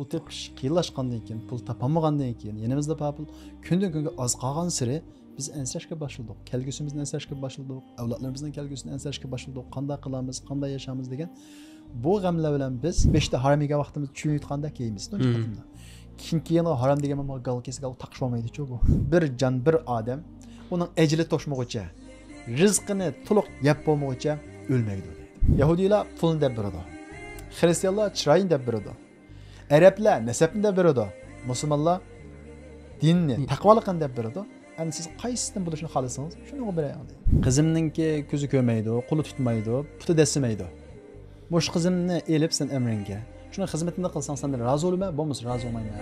pul tepish qiyinlashgandan keyin pul topolmagandan keyin yanamizda pul kundan kunga oz qolgan siri biz ansirashga boshladik kelgusimizni ansirashga boshladik avlodlarimizni kelgusini ansirashga boshladik qanday qilamiz qanday yashaymiz degan bu g'amlar bilan biz beshta harom vaqtimizni vaqtimiz tushunib yutganda keyimiz hmm. keyin harom degan gal kesgal taqisholmaydichu bu bir jon bir odam uning ajli toshmog'icha rizqini to'liq yeb bo'lmog'icha o'lmaydi yahudiylar pulni deb beradi xristianlar chiroyini deb beradi arablar nasabni deb beradi musulmonlar dinni taqvoliqni deb beradi endi siz qaysisini bo'lishini xohlasangiz shuni o'qib beradi qizimninki ko'zi ko'rmaydi qo'li tutmaydi puti desimaydi mush qizimni elib sen amringga shuni xizmatini qilsang sendan rozi bo'lman bo'lmasa rozi bo'lmayman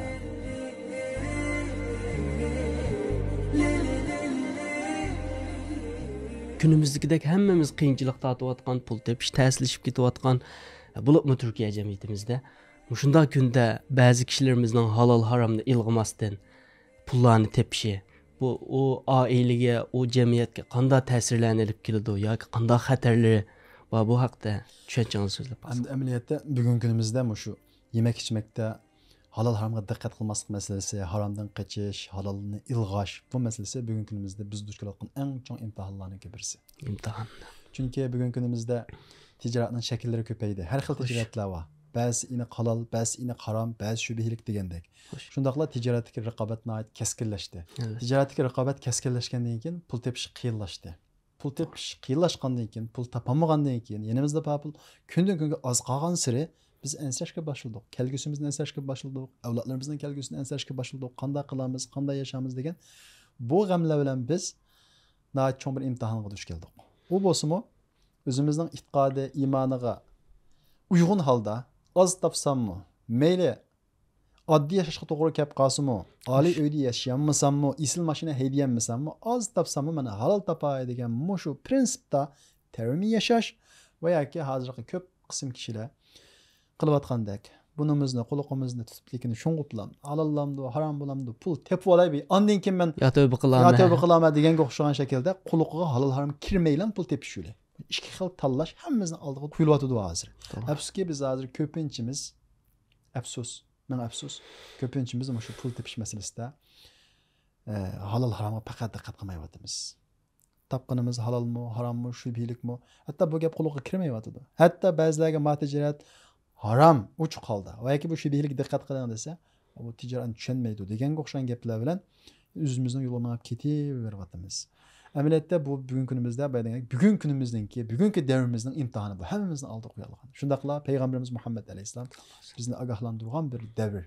kunimizdikidek hammamiz qiyinchilik tortayotgan pul tepish ta'sirlashib ketayotgan bo'libmi turkiya jamiyatimizda Uşunda gündə bəzi kişilerimizden halal haramını ilğımasdan pullarını tepişi bu o ailəyə, o cəmiyyətə qanda təsirlərini elib ya ki kanda xətərləri va bu haqda tushunchangni so'zlab endi bugün bugungi kunimizda shu yemak ichmakda halal haromga dikkat qilmaslik masalasi haramdan qachish halalını ilg'ash bu masalasi bugün kunimizda biz duch kelayotgan eng chong imtihonlarniki birisi Çünkü bugün bugungi kunimizda şekilleri shakllari ko'paydi har xil tijoratlar bor ini ba'ziini halol ba'ziini harom ba'zi shubihlik degandek shundoqla tijoratdagi raqobat kəskinləşdi. tijoratdagi raqobat kəskinləşəndən keyin pul tepish qiyinlashdi pul tepish qiyinlashgandan keyin pul tapamığandan keyin yenimizdə pul gündən kunga az qolgan siri biz ansirashga başladıq. kelgusimizni ansirashga başladıq. avlodlarimizni kelgusini ansirashga başladıq. qanday qilamiz qanday yashaymiz degan bu g'amlar bilan biz chong bir imtihonga duch keldik u bo'lsinmi Özümüzün itiqadı, iymoniga uyğun halda az mı oz tapsammi mayli oddiy yashashga to'g'ri kelib qolsinmi oliy uyda yashayolmasammi isl mashina haydayolmasammi oz topsammi mana halol topay degan mushu prinsipda tarimiy yashash va yoki hozirgi ko'p qism kishilar qilayotgandek bunimizni quloqimizni tutiblikini shungu bilan halollamdi harom bo'lamdi pul tepu olaybi andan keyin man yo tavba qilama yo tavba qilama deganga o'xshagan shaklda quloqiga halol harom kirmaylan pul tepish ikki xil tanlash hammamizni e, da quyilyotidi hozir ki biz hozir ko'pinchimiz afsus Ben afsus ko'pinchimiz mana shu pul tepish masalasida e, halol haromga faqat diqqat qilmayotimiz topqinimiz halolmi harommi mi? Hatta bu gap quloqqa kirmayotidi hatto ba'zilarga ma tijorat haram uch holda va ki bu shubhilik dikkat qiling dese, bu tijoratni tushunmaydi deganga o'xshagan gaplar bilan o'zimizni yo'lini olib ketaveryapmiz amaliyotda bu bugungi kunimizda bugun kunimizningki bugungi davrimizning imtihoni bu hammamizni oldi qo'yilgan shundoqla payg'ambarimiz muhammad alayhissalom bizni ogohlantirgan bir davr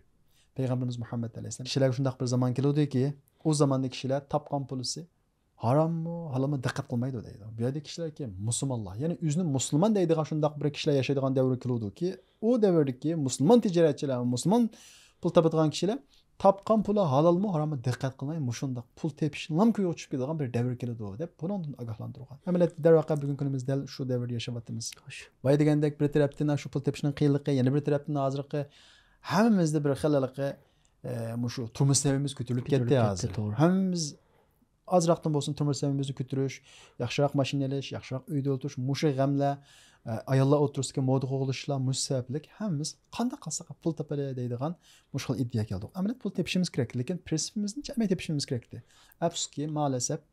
payg'ambarimiz muhammad alayhissalom kishilarga shundoq bir zamon keluvdiki u zamonda kishilar topgan pulisi harommi halolmi diqqat qilmaydi deydi bu yerda kishilarki musulmonlar ya'ni o'zini musulmon deydigan shundoq bir kishilar yashaydigan davr keluvdiki u davrdagi musulmon tijoratchilar musulmon pul topadigan kishilar Tapkan pula halal mı haramı dikkat kılmayın. Muşunda pul tepişin lam köyü uçup gidilen bir devir kere doğu deyip bunu agahlandırıqan. Emelet dervaka bugün del şu devir Vay de degendek bir teraptinden şu pul tepişinin kıyılıqı, yeni bir teraptinden azırıqı. Hemimizde bir xılalıqı e, muşu turmuş sevimiz kütülüp getdi hazır. Hemimiz azraqdan bolsun turmuş sevimizni kütürüş, yaxşıraq maşineleş, yaxşıraq uyda o'tish, gemle. Э, ayollar o'tirisiga moda qo'g'ilishlar mush hammamiz qanday qilsak pul topadi deydigan mush xil iddia keldi amaliyot pul tepishimiz kerak lekin prinsipimizni jamiy tepishimiz kerakdi afsuski maalesef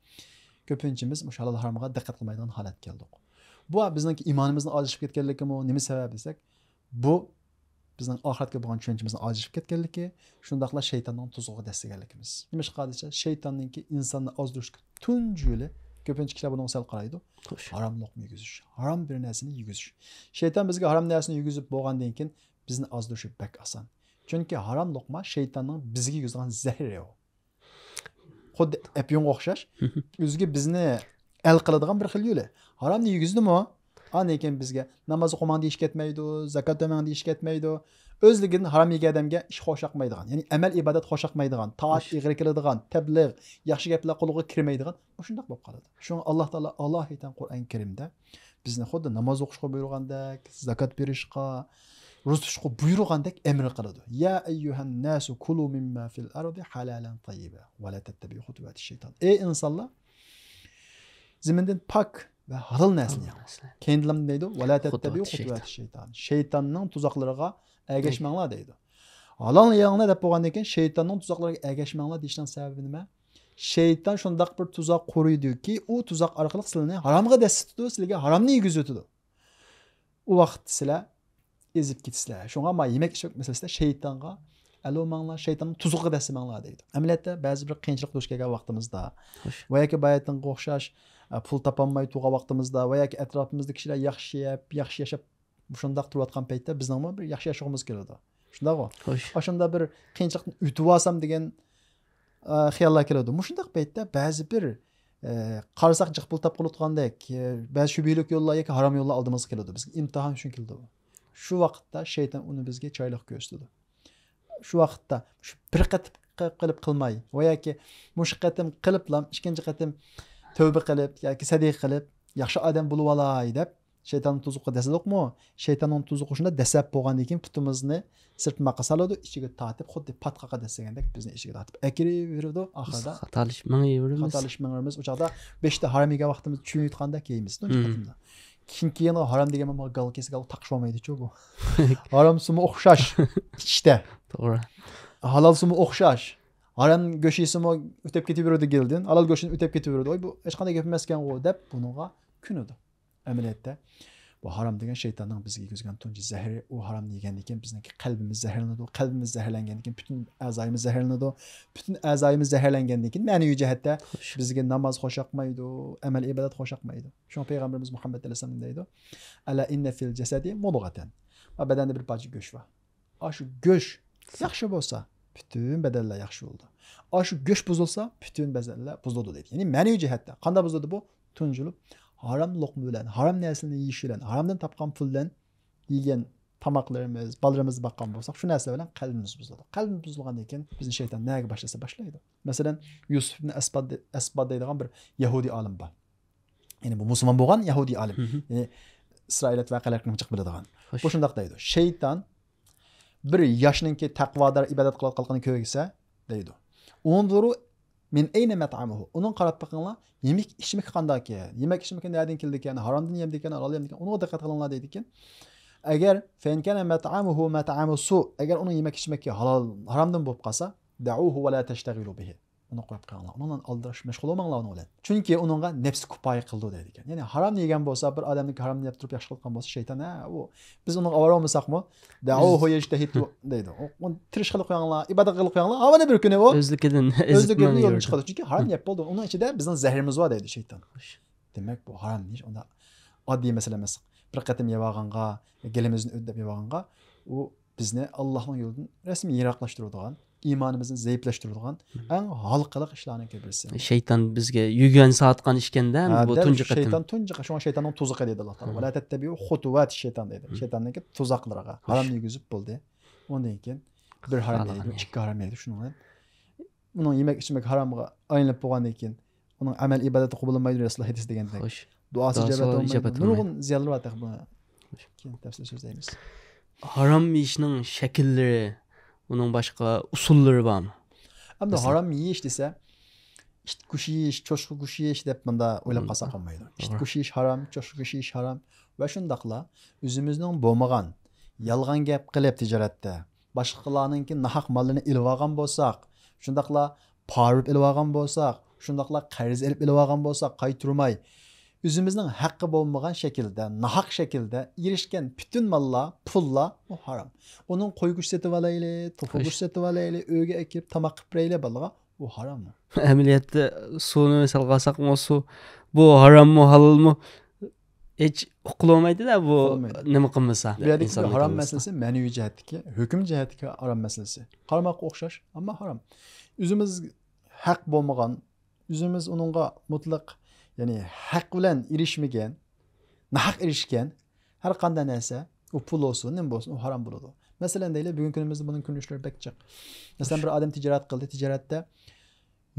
ko'pinchimiz mush halol haromga diqqat qilmaydigan holat keldik bu bizningki iymonimizni ozishib ketganligimi nima sabab desak bu bizning oxiratga bo'lgan tushunchimizni ojishib ketganligi shundoqla shaytonning tuzog'iga dast deganligimiz nima qiladicha shaytonninki insonni ozdirishga tun yo'li ko'pincha kitobini o'qisal qaraydi haromni o'qib yurgizish harom bir narsani yurgizish shayton bizga harom narsani yurgizib bo'lgandan bizim bizni ozdirishi bak asan. Çünkü haram lokma şeytanın bizga yurgizgan zehri o. xuddi apyunga o'xshash o'ziga bizni el qiladigan bir xil yo'li haromni yurgizdimi a lekin bizga namoz o'qimang deyish ketmaydi zakot bermang deyish ketmaydi o'zligini haromyega odamga ish xo'shaqmaydigan ya'ni amal ibodat xo'shaqmaydigan toat g'irkiladigan tabliğ yaxshi gaplar quliga kirmaydigan shundoq bo'lib qoladi shunga alloh taolo alohida qur'oni karimda bizni xuddi namoz o'qishga buyurgandek zakot berishga ro'za tutishga buyurgandek amr qiladi ya ayyuhan nasu kulu mimma fil ardi halalan tayyiba va la tattabi'u xutuvat shayton ey insonlar zimindan pok ve halal nesne. Kendilerim neydi? Ve la tettebi'u hutbet şeytan. Şeytanın tuzaklarına ergashmanglar deydi ololmaganglar deb bo'lgandan keyin shaytonning tuzoqlariga ergashmanglar deyishdan sababi nima shayton shundoq bir tuzoq quriydiki u tuzoq orqali sizlarni haromga dasti tutib sizlarga haromni yegizib o'tadi u vaqt sizlar ezib ketisizlar shunga ma yemak ichmak masalasida shaytonga alomanglar shaytonni tuzuqqa dasimanglar deydi amaliyotda ba'zi bir qiyinchilik duch kelgan vaqtimizda va yoki bayatanga o'xshash pul topolmay turgan vaqtimizda va yoki atrofimizda kishilar yaxshi yeb yaxshi yashab ушундактырып аткан пейтте биздин мо бир жакшы жашагыбыз келип атат ушундай го хош ошондо бир алсам деген кыялдар келип ушундак пейтте баазы бир карасак жык пул тапкыла аткандек баазы шүбүйлүк жолдор яки харам жолдор алдымызга келип атат бизге shu vaqtda shayton uni bizga choyliq ko'rsatadi shu vaqtda shu qilib qilmay qiliblam ikkinchi qatim qilib yoki sadiq qilib yaxshi odam bo'lib olay deb shaytonni tuzuqi desa shaytonni tuzuqi shunda dasab bo'lgandan keyin putimizni sirtmoqqa soladi ichiga tatib xuddi patqaqa degandek bizni ichiga tatib akirib oxirida xatolish mingaveramiz xatolish mingaveramiz u choqda beshta harom yegan vaqtimiz chun yutgandek yeymiz hmm. keyin keyin harom degan mana gal kesgal olmaydichu bu harom sumi o'xshash ichda to'g'ri halol sumi o'xshash harom go'shtisimi o'tib ketaveradi gildin halol go'shtini o'tib ketaveradi oy bu hech qanday gap emas u deb bunia kunidi amaliyotda bu haram harom degan shaytonning bizga yetkazgan tunji zahri u haromni yegandan keyin bizniki qalbimiz zaharlanadi qalbimiz zaharlangandan keyin butun a'zoyimiz zaharlanadi butun a'zoyimiz zaharlangandan keyin ma'naviy jihatda bizga namoz xo'shaqmaydi amal ibodat xo'shaqmaydi shu payg'ambarimiz muhammad alayhissalom deydi ala inna fil jasadi mudg'atan va badanda bir parcha go'sht bor a shu go'sht yaxshi bo'lsa butun badanlar yaxshi bo'ldi a shu göç buzilsa bütün badanlar buzildi deydi ya'ni ma'naviy hatta. qanday buzildi bu tunjulib haram lokma bilen, haram närsini yeyiş bilen, haramdan tapkan pul bilen yegan тамақларымыз балдарымызды баққан болсақ шу нәрсе білән қалбіміз бұзылады қалбіміз бұзылғаннан кейін біздің шайтан нәгі башласа башлайды мәселен юсуф әсбад дейдіған бір яхуди алым бар яғни бұл мұсылман болған яхуди алым яғни isroiliyat vaqealarini chiqib biladigan bu shundoq deydi shayton bir yoshninki taqvodor ibodat qilayotganligini ko'rsa deydi unduru min eyne met'amuhu. Onun qarab bakınla yemek içmek ki, Yemek içmek nereden kildikken, haramdan yemdikken, halal yemdikken, ona dikkat kılınla dedikken. Eğer fenkene met'amuhu met'amu su. Eğer onun yemek içmek halal haramdan bulup qasa, da'uhu ve la teştegilu bihi uni qo'yib qo'yinglar uni bilan aldirish mashg'ul bo'lmanglar uni bilan chunki unga nafs kupoya qildi deydi ekan ya'ni harom yegan bo'lsa bir odamni harom yeb turib yaxshi qilgan bo'lsa shayton ha u biz uni ololmasaqmi deydi uni tirish qilib qo'yinglar ibodat qilib qo'yinglar ne bir kuni u o'zligidan o'zligini yo'lini chiqadi chunki harom yeb bo'ldi uni ichida bizni zahrimiz bor deydi şeytan. Demek bu haram değil. unda oddiy masala mesela. bir qatim yeb olganga gelimizni o'ddab yeb olganga u bizni allohni yo'lidan rasmiy yiroqlashtiradigan иманымызды иманымыздың ең ән халықалық ішлерінің кебірісі. шайтан бізге үйген сатқан ішкен де, бұл түнжі қатым. Шейтан түнжі қатым, шоңа дейді Аллах талы. Бұл әтәтті бейу құтуат шейтан дейді. Шейтанның кеп тұзақлыраға, харам негізіп болды. одан кейін бір харам дейді, үшкі харам дейді, шының ән. Оның емек ішімек харамға айналып болғаннан кейін оның әмәл ибадаты құбылымайды ресулы хедис деген дейін. Дуасы жәбәт олмайды. Нұрғын зиялыр батық бұны. Кен Харам ішінің шәкілдері Bunun başka usulleri var mı? Ama de haram yiyiş dese işte kuş yiyiş, çoşku kuş yiyiş dep bunda öyle pasap olmaydı. İşte kuş yiyiş haram, çoşku kuş yiyiş haram. Ve şundakla üzümüzden boğmağan, yalgan gap qilib ticarette, ki nahak malını ilvagan bolsaq, şundakla parıp ilvagan bolsaq, şundakla qarz elib ilvagan bolsaq, qayturmay, o'zimizning haqqi bo'lmagan shaklda nahaq shaklda erishgan butun mollar pullar u harom uni qo'y go'sht sotib olaylik tuxu öge ekip, tamak uyga akib tomoq qilib biraylik bolaga u harom amaliyotda suvni misolga olsak suv bu harommi halolmi hech olmaydı da bu nima qilmasa bu yerdagi harom masalasi ma'naviy jihatniki hukm jihatniki harom masalasi qarmoqqa o'xshash ammo harom o'zimiz haq bo'lmagan o'zimiz unga mutlaq ya'ni haq bilan erishmagan nahaq erishgan har qanday narsa u pul bo'lsin nima bo'lsin u harom bo'ladi masalan deylik bugungi kunimizda buning ko'rinishlari bak masalan bir odam tijorat qildi tijoratda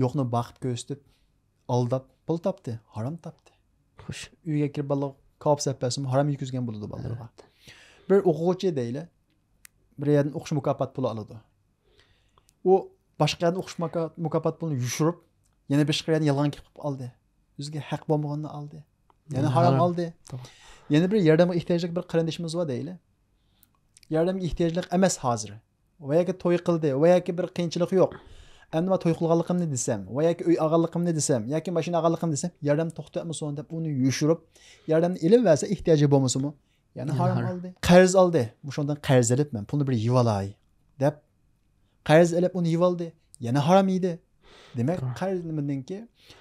yo'qni boqib ko'rsatib aldab pul topdi harom topdi xo'sh uyga kirib bolalar kabob sapasimi harom yukizgan bo'ladi bolalarga bir o'quvchi deylik bir yerdan o'qish mukofot puli oladi u boshqa yerdan o'qish mukofot pulini yushirib yana boshqa yerdan yolg'on qilib oldi bizga haq bo'lmaganini oldi yana harom oldi Yani bir yardım ehtiyojlik bir qarindoshimiz bor deyli Yardım ehtiyojlik emas hazır. Veya ki to'y qildi veya ki bir qiyinchilik yo'q endi man to'y qilganligimni desam va yoki uy olganligimni desam yoki mashina olganligimni desam yordam to'xtatmasin deb uni yushirib yordamni ilib bersa ehtiyoji bo'lmasimi yana harom oldi aldı. oldi shundan qarz ilib man Bunu bir yevolay deb qarz ilib uni yevoldi Yani haram yeydi demak qay nimadanki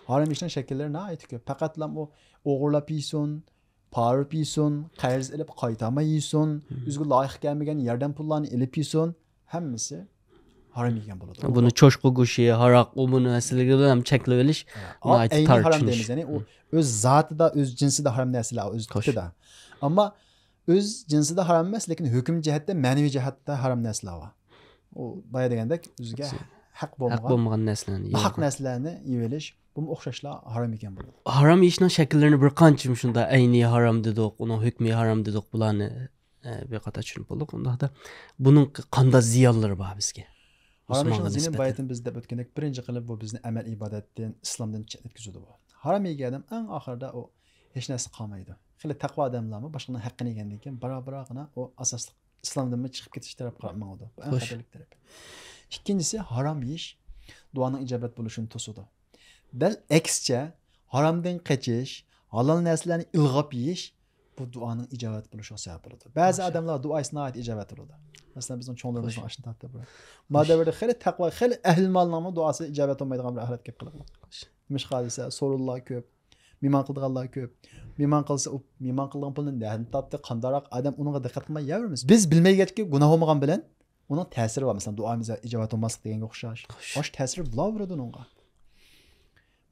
harom shakllari nihoyat ko'p faqat u o'g'irlab yeysin parib yeysin qarz ilib qaytama yeysin o'ziga loyiq kelmagan yerdan pullarni ilib yeysin hammasi harom yegan bo'ladi buni cho'shqa go'shti haroq u buni asliga ham cheklab olish harom deymiz ya'ni u o'z zotida o'z jinsida harom narsalar o'z tutida ammo o'z jinsida harom emas lekin hukm jihatda ma'naviy jihatda harom narsalar bor u boya degandek o'ziga haq bo'lmagan haq bo'lmagan narsalarni haq narsalarni yeyvelish bu o'xshashlar harom ekan bo'ladi harom yeyishning shakllarini bir qancha shunda ayni harom dedik uni hukmi harom dedik bularni e, beqata tushunib bo'ldik undaqda buning qanday ziyonlari bor bizga harom yeyishning baytin biz deb o'tgandek birinchi qilib bu bizni amal ibodatdan islomdan chetlakizadi bu harom yegan odam eng oxirida u hech narsa qolmaydi xili taqvo odamlarmi boshqani haqqini yegandan keyin barobargina u asosli islomdanmi chiqib ketish tarafga mangdi bu eng xatarlik taraf İkincisi haram yiyish. Duanın icabet buluşun tosudu. Bel eksçe haramdan kaçış, halal neslerini ilgap yiyish bu duanın icabet buluşu sebep olurdu. Bazı adamlar dua isna ait icabet olurdu. Mesela bizim çoğunlarımızın aşın tatlı bu. Madde xeli takva, xeli ehl malnama duası icabet olmaydıgan bir ahiret kep kılıklı. Demiş hadise, sorullar köp, miman kıldıganlar köp. Miman kılsa, miman kıldıgan pulun ne tatlı, kandarak adam onunla dikkat kılmay yavrimiz. Biz bilmeyi ki günah olmagan bilen, onun təsiri var. Məsələn, duamıza icabət olması deyən oxşar. Baş təsiri bula vurdu onunğa.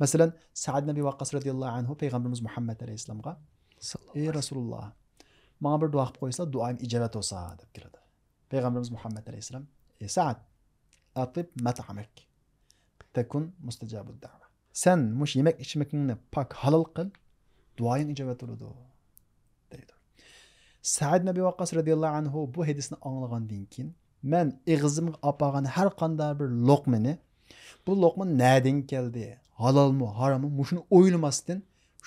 Məsələn, Sa'd ibn Waqqas radiyallahu anhu peyğəmbərimiz Muhammed əleyhissalamğa "Ey Rasulullah, mənə bir dua qılıb qoysa, duam icabət olsa" deyib girdi. Peygamberimiz Muhammed aleyhisselam, "Ey Sa'd, atib mat'amak. Tekun mustecabud da'va." Sen, muş yemək içməkini pak halal qıl, duayın icabət olurdu. deydi. Sa'd ibn Waqqas radiyallahu anhu bu hədisni anlığandan dinkin? men ig'zimga opagan har qanday bir loqmani bu loqma nadan keldi halolmi harommi mushuni o'ylamasdan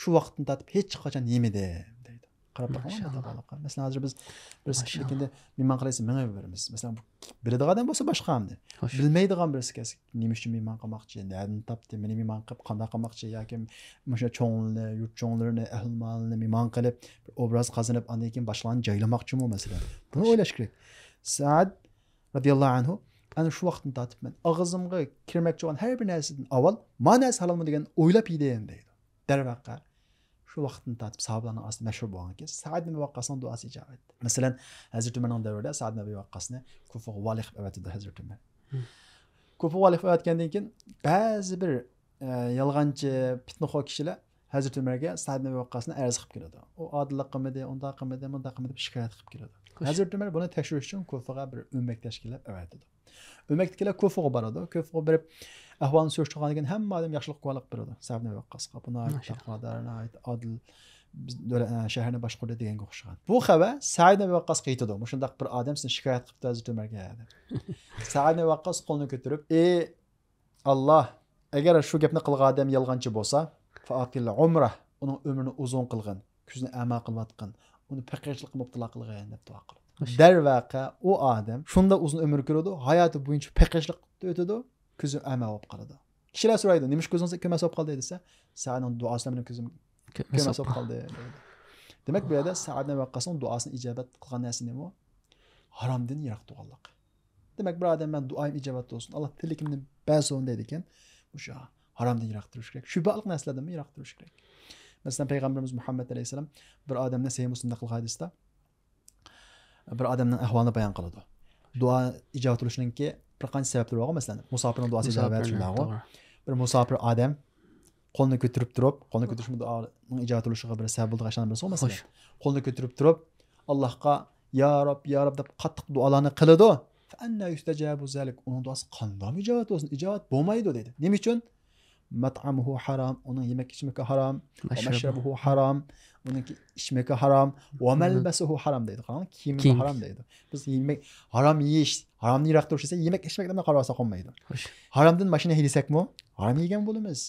shu vaqtdan tortib hech qachon yemidi deydi qarab masalan hozir biz bir sekunda mehmon qilaysa ming'a beramiz masalan biladigan odam bo'lsa boshqa hamda bilmaydigan birisi kelsa nima uchun mehmon qilmoqchi nadan topdi meni mehmon qilib qandoq qilmoqchi yoki o'sha cho'ngilni yurt cho'nglarini ahli molini mehmon qilib bir obraz qozonib andan keyin boshqalarni joylamoqchimi masalan buni o'ylash kerak saat radiyallohu anhu ana şu vaqtdan tortib man og'zimga kirmoqchi bo'lgan her bir narsadan avval mana es halolmi degan o'ylab yedim deydi darvaqa shu vaqtdan tortib sahobalarni orasida mashhur bo'lgan ekan saad ibn vaqqosni duosi ijob etdi masalan hazrati umarning davrida saad ibn vaqqosni kufaga vali qilib avatdi hazrati umar hmm. kufaga vali qilib avatgandan keyin ba'zi bir e, yolg'onchi fitnaxo kishilar hazrati umarga saad ibn vaqqosni arz qilib keladi u odillik qilmadi undoq qilmadi bundoq qilmadi deb shikoyat qilib keladi hazrati umar buni tekshirish uchun ko'faga bir o'mak tashkillab avatdi o'maknikilar ko'faga boradi ko'faga berib ahvolni so'rish turgandan keyin hamma odam yaxshilik guvohlik beradi odil shaharni boshqurdi deganga o'xshagan bu xabar said vaqqosga yetadi shundaq bir odam sizni shikoyat qilibdi hazrati umarga said vaqqos qo'lini ko'tarib ey alloh agar shu gapni qilgan odam yolg'onchi bo'lsa umra uning umrini uzun qilg'in kuzni amal qilayotgin uni paqirchilik qilib qilgan debdi Der darvaqa o Adam şunda uzun umr ko'radi hayoti bo'yicha paqirchilik o'tadi ko'zi ama bo'lib qoladi kishilar so'raydi nima shu ko'zingiz ko'mas bo'lib qoldi desa sani duosidan meni ko'zim Demek böyle de demak bu yerda saadni vaqqasini duosini ijobat qilgan narsa nima haromdan yiroq turganlik demak bir odam man duoyim ijobat bo'lsin alloh tilligimni bersin deydi ekan o'sha haromdan yiroq turish kerak shubhali narsalardan yiroq turish kerak Mesela Peygamberimiz Muhammed Aleyhisselam bir odamdan Sahih Muslimda qilgan hadisda bir odamning ahvolini bayon qiladi. Duo ijobat bo'lishininki bir qancha sabab turadi, masalan, musofirning duosi ijobat bo'ladi. Bir musofir odam qo'lni ko'tarib turib, qo'lni ko'tarish duoning ijobat bo'lishiga bir sabab bo'ldi qachon bilsa, masalan, qo'lni ko'tarib turib, Allohga ya Rab ya Rob deb qattiq duolarni qiladi. Anna yustajabu zalik. Uning duosi qandoq ijobat olsun, ijobat bo'lmaydi dedi. Nima uchun? mat'amuhu haram. Onun yemek içmek haram. Ve meşrebuhu haram. Onun içmek haram. Ve melbesuhu haram deydi. Qur'on kiyimi haram deydi. Biz yemek haram yeyish, haram yiroqda o'shasa yemek ichmakdan qarosa haramdın Haramdan mashina haydasakmi? Haram yegan bo'lamiz.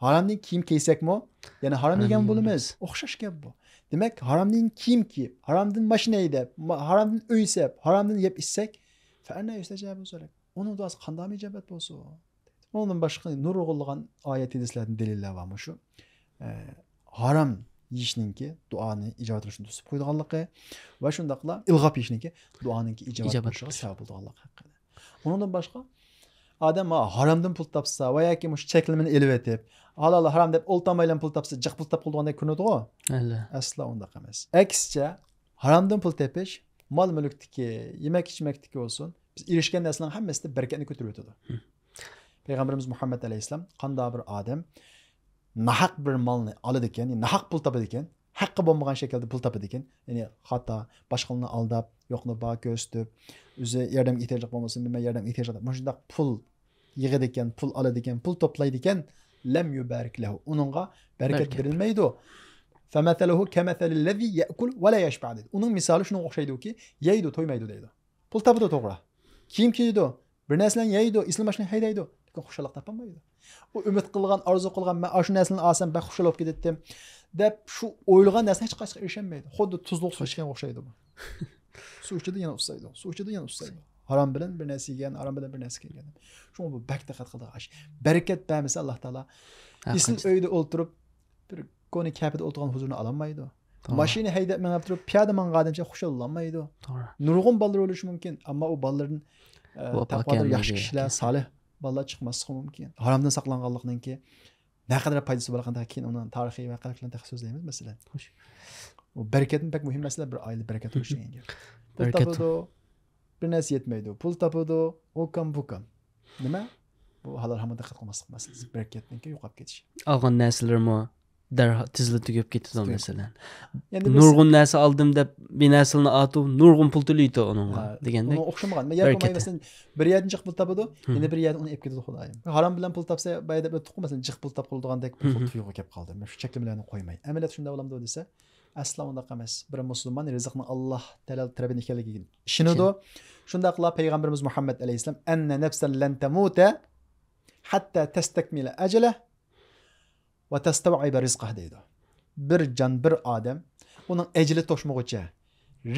kim kiyim kiysakmi? Ya'ni haram yegan bulumuz, O'xshash gap bu. Demak, haramdan kiyim kiyib, haramdan mashina haydab, haramdan uy sab, haramdan yeb ichsak, fa anna yustajabu zalik. Onun duosi qanday ijobat bo'lsin? Onun başqa nur oğulluğan ayət hədislərdən dəlillər var məşu. E, haram duoni ijobat qilishni to'sib qo'yadiganligi va shundoqla ilg'ab yeyishniki duoninki ijobat bo'lishiga sabab bo'ladiganligi haqida undan boshqa odam haromdan pul topsa shu halol harom deb pul topsa pul aslo emas haromdan pul tepish mol mulkniki yemak ichmakniki bo'lsin erishgan narsalarni hammasida ko'tarib o'tadi payg'ambarimiz muhammad alayhissalom qanday bir odam nahaq bir molni oladi ekan nahaq pul topadi ekan haqqi bo'lmagan shaklda pul topadi ekan ya'ni xato boshqalarni aldab yo'qni bor ko'rsatib o'zi yordamga ehtiyojli bo'lmasa nima yordamga ehtiyojli mana shundoq pul yig'adi ekan pul oladi ekan pul to'playdi ekan lam yubarik lahu uningga barakat berilmaydi uning misoli shunga o'xshaydiki yeydi to'ymaydi deydi pul topadi to'g'ri kiyim kiydi bir narsalarni yeydi islomashni haydaydi ketgan xushalik topolmaydi O ümit kılgan, arzu kılgan. man shu narsalarni olsam man xushal bo'lib ketdim deb şu o'ylagan narsa hech qaysiga erishaolmaydi xuddi tuzli suv ichganga o'xshaydi bu suv ichadi yana ustaydi suv ichadi yana ustaydi harom bilan bir narsa yegan harom bilan bir narsa kelgan shunga bu bak diqqat qildi barakat bermasa Allah taolo İsim uyda o'ltirib bir koni kapida o'tirgan huzurni ololmaydi mashina haydab minib turib piyoda mang'adimcha xushallanmaydi nurg'un bolalar o'lishi mumkin ammo u bolalardan taqvodor yaxshi kishilar solih bolalar chiqmasligi mumkin haromdan saqlanganlikninki naqadar foydasi bo'lganda keyin uni tarixiy vaqalarni so'zlaymiz masalan xo'sh u barakatni pok muhim masala bir oila barakat bo'lishi pul topadi bir narsa yetmaydi pul topadi u kam bu kam nima bu halol hamma diqqat qilmaslik masalasi barakatniki yo'qolib ketishi olgan narsalarmi darhol tizla tugab ketadi narsalar nurg'un narsa oldim deb benaslni otib nurg'un pul to'laydi unga degandek o'xshamagan masalan bir yerdan jiq pul topadi yana bir yerdan uni olib ketadi xudoyim harom bilan pul topsa bay deb tuqqan masalan jiq pul aslo undaqa бір мұсылман қыла пайғамбарымыз va tastavaib bir jon bir odam uning ajli toshmog'icha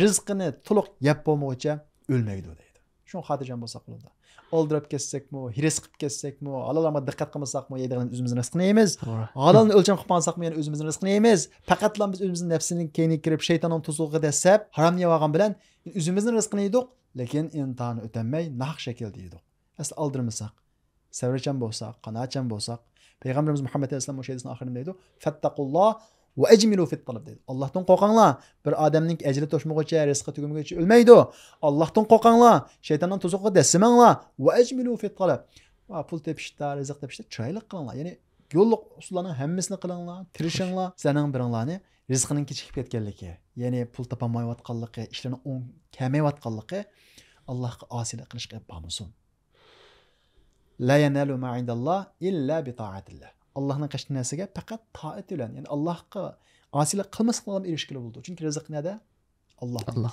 rizqini to'liq yeb bo'lmog'icha o'lmaydi deydi shuni xotirjam bo'lsak oldirib kessakmi hiris qilib kessakmi halollarga diqqat qilmasakmi yeydigan o'zimizni rizqini yeymiz o'lcham qilib qolsakmi o'zimizni rizqini yeymiz biz nafsini bilan o'zimizni lekin naq asli savrchan болсақ, qanoatchan болсақ, Peygamberimiz Muhammed Aleyhisselam o şeydesinin ahirindeydi. Fettakullah ve ecmilu fit talab dedi. Allah'tan korkanlar. Bir adamın ecri toşmuğuça, rızkı tükümüğüça ölmeydi. Allah'tan korkanlar. Şeytandan tuzuqı desimanlar. Ve ecmilu fit talab. Pul tepişte, rızık tepişte çaylık kılanlar. Yani yolluk usullarının hemmesini kılanlar, tirişinler, senin birinlerini rizqininki chiqib ketganligi ya'ni pul topolmayotganligi ishlarini o'ng kamayotganligi allohga osiylik qilishga bormasin La yenelu ma indallah illa bi taatillah. Allah'ın qaçdı nəsəgə faqat taat ilə, yəni Allahqa asilik qılmaslıqla erişkili oldu. Çünki rızıq nədə? Allah. Allah.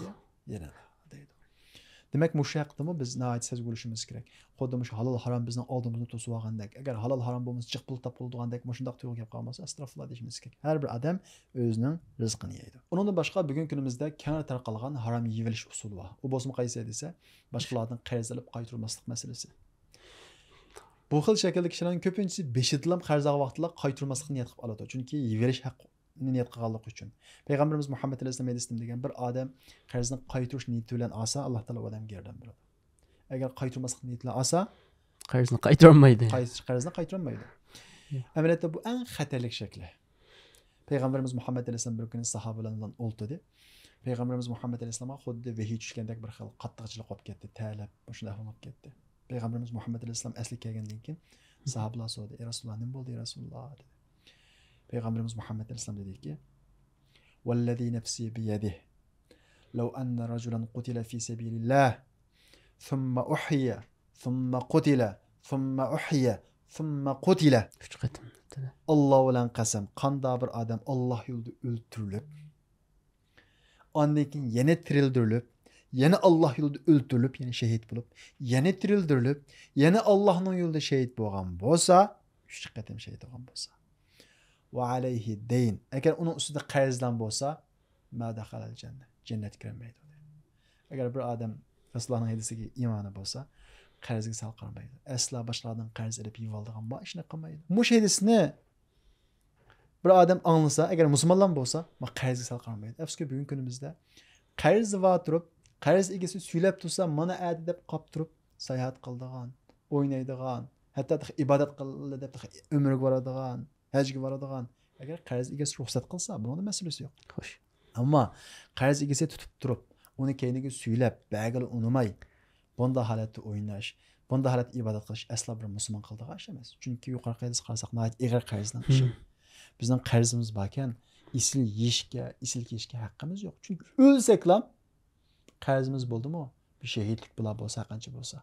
Yenə deydi. Demək müşəqqdimi biz nəhayət söz quluşumuz kerak. Xodumuş halal haram biznin aldığımızı tosub alğandak. Əgər halal haram bolmasa çıx pul tap bulduğandak məşındaq tuyğu gəp qalmasa əstrafla deyishimiz kerak. Hər bir adam özünün rızqını yeydi. Onundan başqa bu gün günümüzdə kənar tarqalğan haram yeyiliş usulu var. O bolsun qaysı desə, başqalardan qərz alıb qaytarmaslıq məsələsi. bu xil shaklda kishilarning ko'pincha beshidlam qarzdagi vaqtida qaytirmaslikni niyat qilib oladi chunki berish haqqini niyat qilganligi uchun payg'ambarimiz muhammad alayhissalom aytisdim degan bir odam qarzni qaytirish niyati bilan olsa alloh taolo odamga yordam beradi agar qaytirmaslik niyat bilan olsa qarzni qaytarolmaydi qarzni qaytarolmaydi amaliyotda bu eng xatarlik shakli payg'ambarimiz muhammad alayhissalom bir kuni sahobalar bilan o'ltirdi payg'ambarimiz muhammad alayhissalomga xuddi vahiy tushgandek bir xil qattiqchilik qolib ketdi talab shunday bo'lib ketdi payg'ambarimiz muhammad alayhissalom asli kelgandan keyin sahobalar so'radi ey rasululloh nima bo'ldi ey rasululloh dedi payg'ambarimiz muhammad alayhissalom dediki والذي نفسي بيده لو أن رجلا قتل في سبيل الله ثم أحيى ثم قتل ثم أحيى ثم قتل الله ولن قسم قندا bir adam Allah yolda öldürülüp ondan keyin yeni Allah yolunda öldürülüp, yeni şehit bulup, yeni dirildirilip, yeni Allah'ın yolunda şehit bulan bosa üç qatim şehit boğan bosa. Ve aleyhi deyin. Eğer onun üstünde qarzdan bolsa, ma dakhalal cennet. Cennet kiremeydi. Eğer bir adam Resulullah'ın hadisiga imani bo'lsa, qarzga sal qilmaydi. Asla boshqalardan qarz olib yevoldigan bo ishni qilmaydi. Mush hadisni bir adam anlısa, eğer musulmonlar bo'lsa, ma qarzga sal qilmaydi. Afsuski bugün günümüzde qarz vaat turib qarz egasi suylab tursa mana adi deb qolib turib sayohat qildigan o'ynaydigan hatto ibodat qildi deb umrga boradigan hajga boradigan agar qarz egasi ruxsat qilsa buni masalasi yo'q xo'sh ammo qarz egasi tutib turib uni keyiniga suylab bagil unimay bunday holatda o'ynash bunday holatda ibodat qilish aslo bir musulmon qildigan ish emas chunki yuqori qayda qarasak egar qarzning hmm. bizning qarzimiz bor ekan isil yeyishga isil kiyishga haqqimiz yo'q chunki o'lsak ham qarzimiz bo'ldimi bir shahidlik bular bo'lsa qancha bo'lsa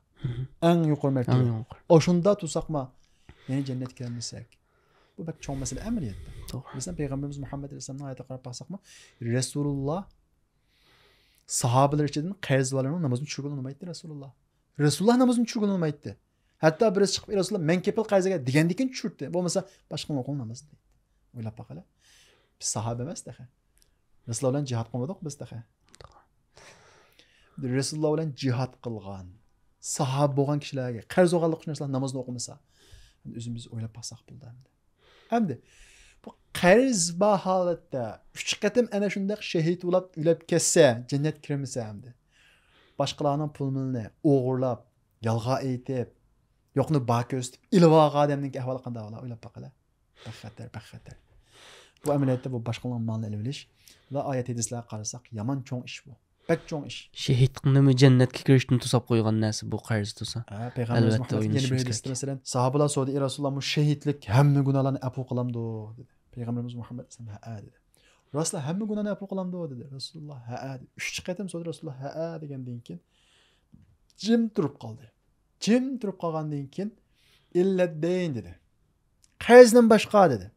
eng yuqori martaba o'shunda tursaqmi yana jannatga kirmasak bu bak chong masala amaliyotda bizdan payg'ambarimiz muhammad alayhissalomni oyatiga qarab boqsaqmi rasululloh sahobalar ichidan qarzvorlarni namozini tushirgan olmaydi rasululloh rasululloh namozini tushirgan olmaydi hatto birisi chiqib rasululloh men kepil qarzaga degandan keyin tushirdi bo'lmasa boshqa o'qil namozni deydi o'ylab boqala biz sahoba emas daha rasululloh bilan jihod qilmadik biz daha rasululloh bilan jihod qilgan sahoba bo'lgan kishilarga qarz olganlik uchun narsalar namozni o'qimasa o'zimiz o'ylab baksak bo'ldi hamda bu qarz bor Üç uch qatim şundak şehit olup bo'lib kesse cennet jannatga kirmasa hamda boshqalarning pulini o'g'irlab yolg'on aytib yo'qni bor ko'rsatib ilib olgan odamniki ahvoli qanday bo'ladi o'ylab boqinglar baxatlar baxatlar bu amaliyotda bu boshqalarning molini ilib olish va oyat hadislarga qarasak Yaman cho'ng ish bu بەك چوڭ ئىش شېھىتلىقنىمۇ جەننەتكە قىرىشتىن توساپ قويغان نەرسە بۇ قەرز توسا ئەلۋەتتە Mesela sahobalar sordu ey rasululloh shahidlik hamma gunohlarni afu qilamdu dedi payg'ambarimiz muhammad alayhisalom ha dedi rasululloh hamma gunohni afu qilamdu dedi rasululloh ha dedi uch qatam so'radi rasululloh ha degandan keyin jim turib qoldi jim turib qolgandan keyin illatdayn dedi qarzdan boshqa dedi